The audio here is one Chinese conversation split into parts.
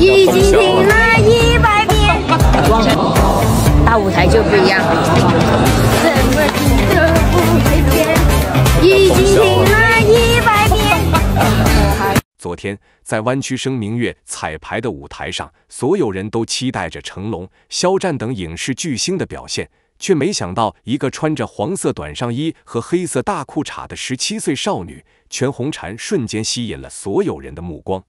已经听了一百遍，大舞台就不一样。已经听了一百遍。昨天在《弯曲升明月》彩排的舞台上，所有人都期待着成龙、肖战等影视巨星的表现，却没想到一个穿着黄色短上衣和黑色大裤衩的十七岁少女全红婵，瞬间吸引了所有人的目光。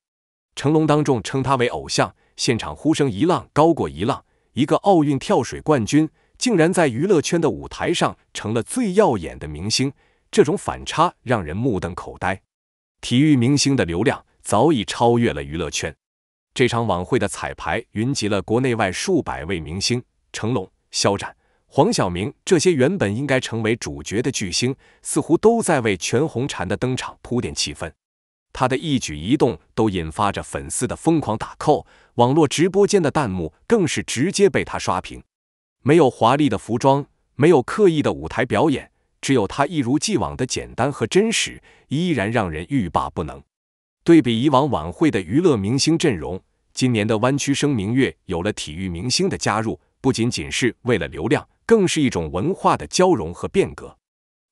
成龙当众称他为偶像，现场呼声一浪高过一浪。一个奥运跳水冠军，竟然在娱乐圈的舞台上成了最耀眼的明星，这种反差让人目瞪口呆。体育明星的流量早已超越了娱乐圈。这场晚会的彩排云集了国内外数百位明星，成龙、肖战、黄晓明这些原本应该成为主角的巨星，似乎都在为全红婵的登场铺垫气氛。他的一举一动都引发着粉丝的疯狂打 call，网络直播间的弹幕更是直接被他刷屏。没有华丽的服装，没有刻意的舞台表演，只有他一如既往的简单和真实，依然让人欲罢不能。对比以往晚会的娱乐明星阵容，今年的《湾区声明月》有了体育明星的加入，不仅仅是为了流量，更是一种文化的交融和变革。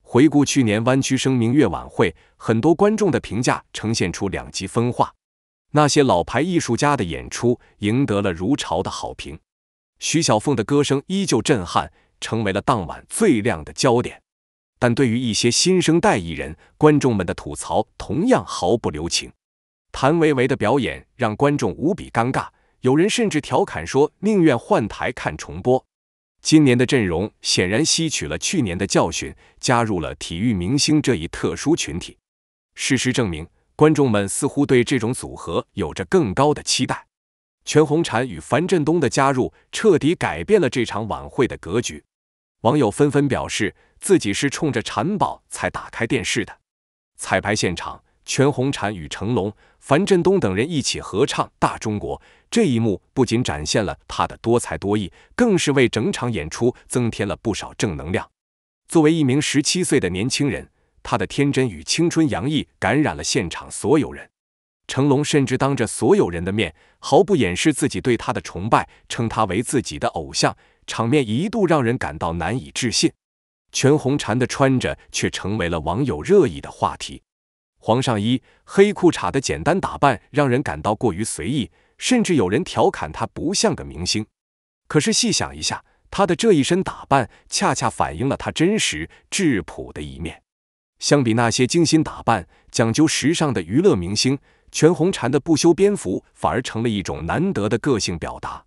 回顾去年《湾区声明月》晚会，很多观众的评价呈现出两极分化。那些老牌艺术家的演出赢得了如潮的好评，徐小凤的歌声依旧震撼，成为了当晚最亮的焦点。但对于一些新生代艺人，观众们的吐槽同样毫不留情。谭维维的表演让观众无比尴尬，有人甚至调侃说宁愿换台看重播。今年的阵容显然吸取了去年的教训，加入了体育明星这一特殊群体。事实证明，观众们似乎对这种组合有着更高的期待。全红婵与樊振东的加入彻底改变了这场晚会的格局。网友纷纷表示，自己是冲着婵宝才打开电视的。彩排现场。全红婵与成龙、樊振东等人一起合唱《大中国》，这一幕不仅展现了他的多才多艺，更是为整场演出增添了不少正能量。作为一名十七岁的年轻人，他的天真与青春洋溢感染了现场所有人。成龙甚至当着所有人的面毫不掩饰自己对他的崇拜，称他为自己的偶像，场面一度让人感到难以置信。全红婵的穿着却成为了网友热议的话题。黄上衣、黑裤衩的简单打扮让人感到过于随意，甚至有人调侃他不像个明星。可是细想一下，他的这一身打扮恰恰反映了他真实、质朴的一面。相比那些精心打扮、讲究时尚的娱乐明星，全红婵的不修边幅反而成了一种难得的个性表达。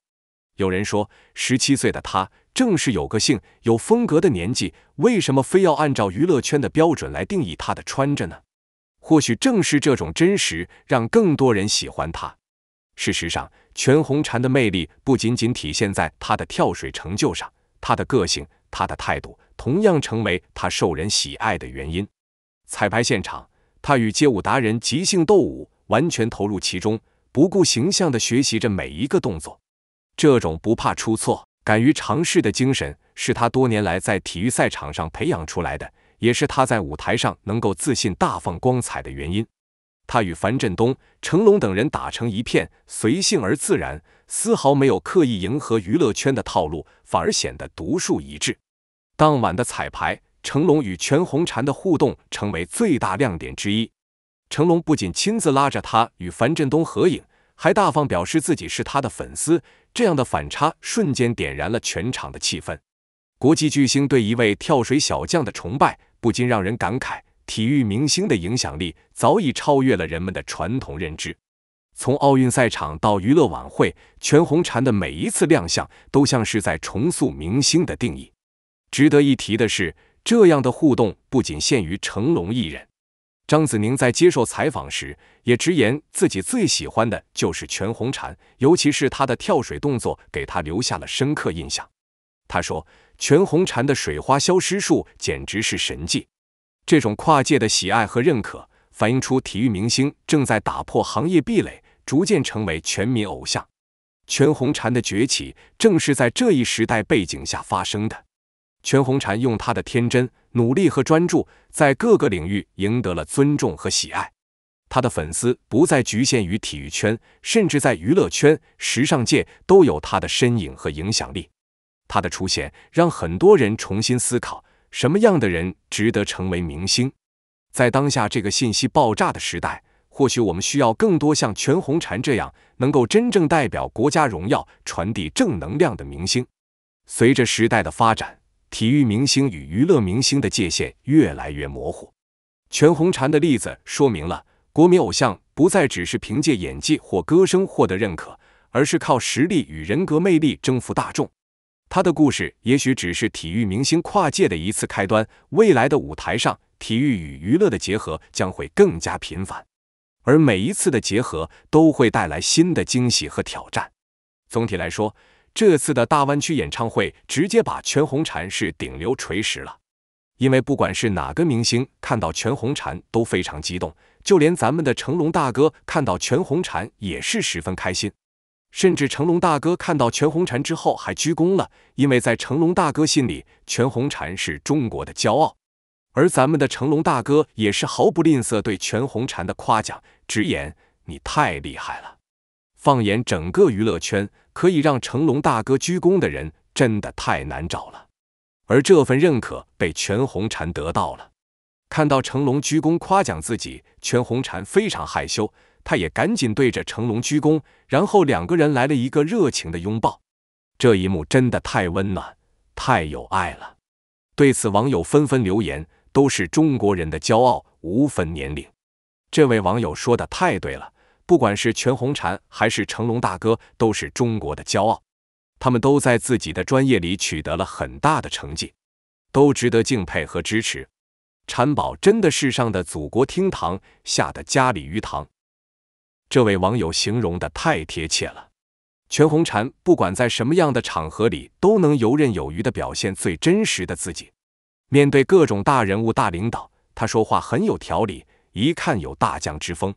有人说，十七岁的他正是有个性、有风格的年纪，为什么非要按照娱乐圈的标准来定义他的穿着呢？或许正是这种真实，让更多人喜欢他。事实上，全红婵的魅力不仅仅体现在她的跳水成就上，她的个性、她的态度，同样成为她受人喜爱的原因。彩排现场，她与街舞达人即兴斗舞，完全投入其中，不顾形象地学习着每一个动作。这种不怕出错、敢于尝试的精神，是他多年来在体育赛场上培养出来的。也是他在舞台上能够自信大放光彩的原因。他与樊振东、成龙等人打成一片，随性而自然，丝毫没有刻意迎合娱乐圈的套路，反而显得独树一帜。当晚的彩排，成龙与全红婵的互动成为最大亮点之一。成龙不仅亲自拉着他与樊振东合影，还大方表示自己是他的粉丝。这样的反差瞬间点燃了全场的气氛。国际巨星对一位跳水小将的崇拜。不禁让人感慨，体育明星的影响力早已超越了人们的传统认知。从奥运赛场到娱乐晚会，全红婵的每一次亮相都像是在重塑明星的定义。值得一提的是，这样的互动不仅限于成龙一人。张子宁在接受采访时也直言，自己最喜欢的就是全红婵，尤其是她的跳水动作给他留下了深刻印象。他说：“全红婵的水花消失术简直是神迹。”这种跨界的喜爱和认可，反映出体育明星正在打破行业壁垒，逐渐成为全民偶像。全红婵的崛起正是在这一时代背景下发生的。全红婵用她的天真、努力和专注，在各个领域赢得了尊重和喜爱。他的粉丝不再局限于体育圈，甚至在娱乐圈、时尚界都有他的身影和影响力。他的出现让很多人重新思考什么样的人值得成为明星。在当下这个信息爆炸的时代，或许我们需要更多像全红婵这样能够真正代表国家荣耀、传递正能量的明星。随着时代的发展，体育明星与娱乐明星的界限越来越模糊。全红婵的例子说明了，国民偶像不再只是凭借演技或歌声获得认可，而是靠实力与人格魅力征服大众。他的故事也许只是体育明星跨界的一次开端，未来的舞台上，体育与娱乐的结合将会更加频繁，而每一次的结合都会带来新的惊喜和挑战。总体来说，这次的大湾区演唱会直接把全红婵是顶流锤实了，因为不管是哪个明星看到全红婵都非常激动，就连咱们的成龙大哥看到全红婵也是十分开心。甚至成龙大哥看到全红婵之后还鞠躬了，因为在成龙大哥心里，全红婵是中国的骄傲，而咱们的成龙大哥也是毫不吝啬对全红婵的夸奖，直言你太厉害了。放眼整个娱乐圈，可以让成龙大哥鞠躬的人真的太难找了，而这份认可被全红婵得到了。看到成龙鞠躬夸奖自己，全红婵非常害羞。他也赶紧对着成龙鞠躬，然后两个人来了一个热情的拥抱，这一幕真的太温暖，太有爱了。对此，网友纷纷留言，都是中国人的骄傲，无分年龄。这位网友说的太对了，不管是全红婵还是成龙大哥，都是中国的骄傲。他们都在自己的专业里取得了很大的成绩，都值得敬佩和支持。婵宝真的，是上的祖国厅堂，下的家里鱼塘。这位网友形容的太贴切了，全红婵不管在什么样的场合里，都能游刃有余地表现最真实的自己。面对各种大人物、大领导，他说话很有条理，一看有大将之风。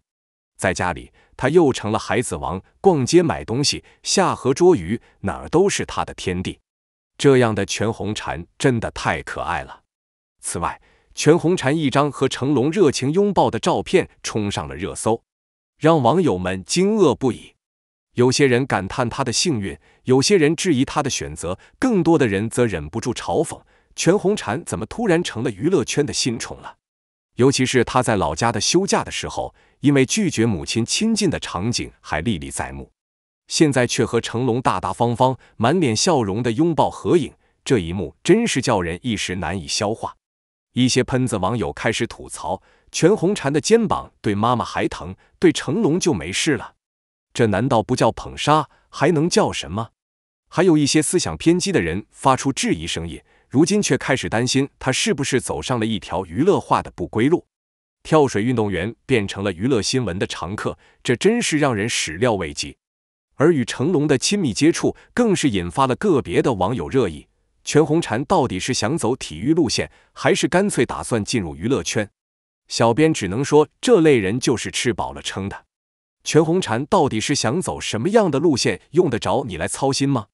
在家里，他又成了孩子王，逛街买东西、下河捉鱼，哪儿都是他的天地。这样的全红婵真的太可爱了。此外，全红婵一张和成龙热情拥抱的照片冲上了热搜。让网友们惊愕不已，有些人感叹他的幸运，有些人质疑他的选择，更多的人则忍不住嘲讽：全红婵怎么突然成了娱乐圈的新宠了？尤其是他在老家的休假的时候，因为拒绝母亲亲近的场景还历历在目，现在却和成龙大大方方、满脸笑容的拥抱合影，这一幕真是叫人一时难以消化。一些喷子网友开始吐槽，全红婵的肩膀对妈妈还疼，对成龙就没事了，这难道不叫捧杀，还能叫什么？还有一些思想偏激的人发出质疑声音，如今却开始担心他是不是走上了一条娱乐化的不归路，跳水运动员变成了娱乐新闻的常客，这真是让人始料未及。而与成龙的亲密接触，更是引发了个别的网友热议。全红婵到底是想走体育路线，还是干脆打算进入娱乐圈？小编只能说，这类人就是吃饱了撑的。全红婵到底是想走什么样的路线，用得着你来操心吗？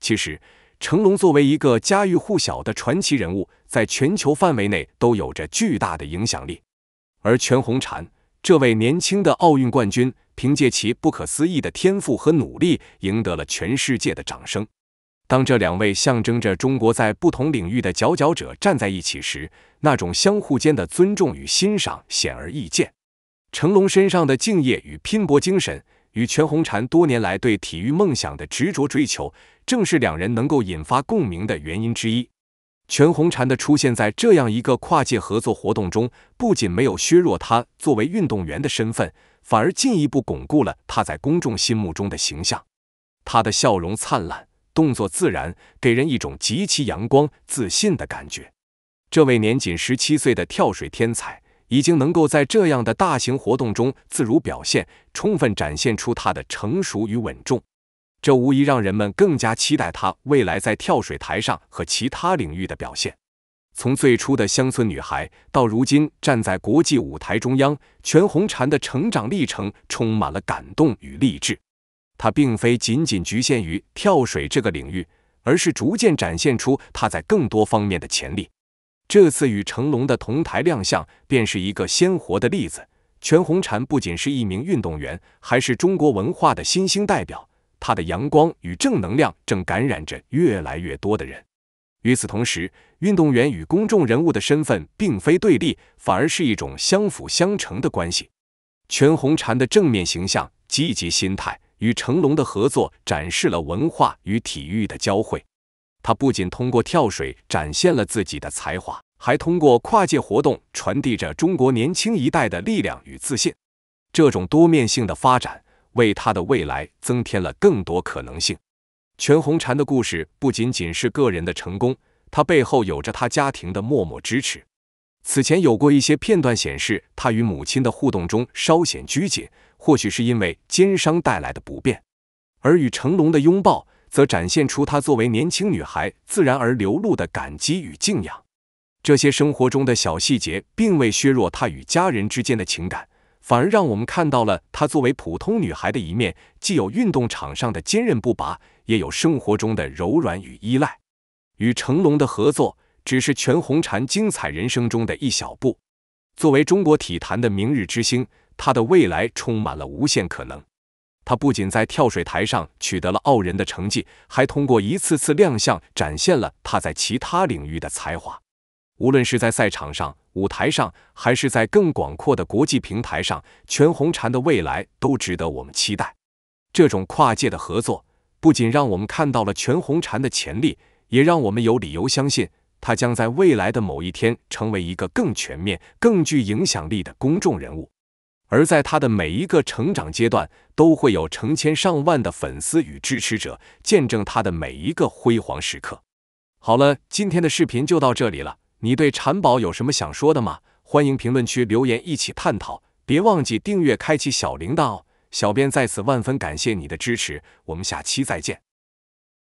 其实，成龙作为一个家喻户晓的传奇人物，在全球范围内都有着巨大的影响力。而全红婵这位年轻的奥运冠军，凭借其不可思议的天赋和努力，赢得了全世界的掌声。当这两位象征着中国在不同领域的佼佼者站在一起时，那种相互间的尊重与欣赏显而易见。成龙身上的敬业与拼搏精神，与全红婵多年来对体育梦想的执着追求，正是两人能够引发共鸣的原因之一。全红婵的出现在这样一个跨界合作活动中，不仅没有削弱他作为运动员的身份，反而进一步巩固了他在公众心目中的形象。他的笑容灿烂。动作自然，给人一种极其阳光、自信的感觉。这位年仅十七岁的跳水天才，已经能够在这样的大型活动中自如表现，充分展现出他的成熟与稳重。这无疑让人们更加期待他未来在跳水台上和其他领域的表现。从最初的乡村女孩，到如今站在国际舞台中央，全红婵的成长历程充满了感动与励志。他并非仅仅局限于跳水这个领域，而是逐渐展现出他在更多方面的潜力。这次与成龙的同台亮相便是一个鲜活的例子。全红婵不仅是一名运动员，还是中国文化的新兴代表。他的阳光与正能量正感染着越来越多的人。与此同时，运动员与公众人物的身份并非对立，反而是一种相辅相成的关系。全红婵的正面形象、积极心态。与成龙的合作展示了文化与体育的交汇。他不仅通过跳水展现了自己的才华，还通过跨界活动传递着中国年轻一代的力量与自信。这种多面性的发展为他的未来增添了更多可能性。全红婵的故事不仅仅是个人的成功，他背后有着他家庭的默默支持。此前有过一些片段显示，他与母亲的互动中稍显拘谨。或许是因为奸商带来的不便，而与成龙的拥抱则展现出她作为年轻女孩自然而流露的感激与敬仰。这些生活中的小细节，并未削弱她与家人之间的情感，反而让我们看到了她作为普通女孩的一面，既有运动场上的坚韧不拔，也有生活中的柔软与依赖。与成龙的合作只是全红婵精彩人生中的一小步。作为中国体坛的明日之星。他的未来充满了无限可能。他不仅在跳水台上取得了傲人的成绩，还通过一次次亮相展现了他在其他领域的才华。无论是在赛场上、舞台上，还是在更广阔的国际平台上，全红婵的未来都值得我们期待。这种跨界的合作不仅让我们看到了全红婵的潜力，也让我们有理由相信，他将在未来的某一天成为一个更全面、更具影响力的公众人物。而在他的每一个成长阶段，都会有成千上万的粉丝与支持者见证他的每一个辉煌时刻。好了，今天的视频就到这里了。你对馋宝有什么想说的吗？欢迎评论区留言一起探讨。别忘记订阅、开启小铃铛哦！小编在此万分感谢你的支持，我们下期再见。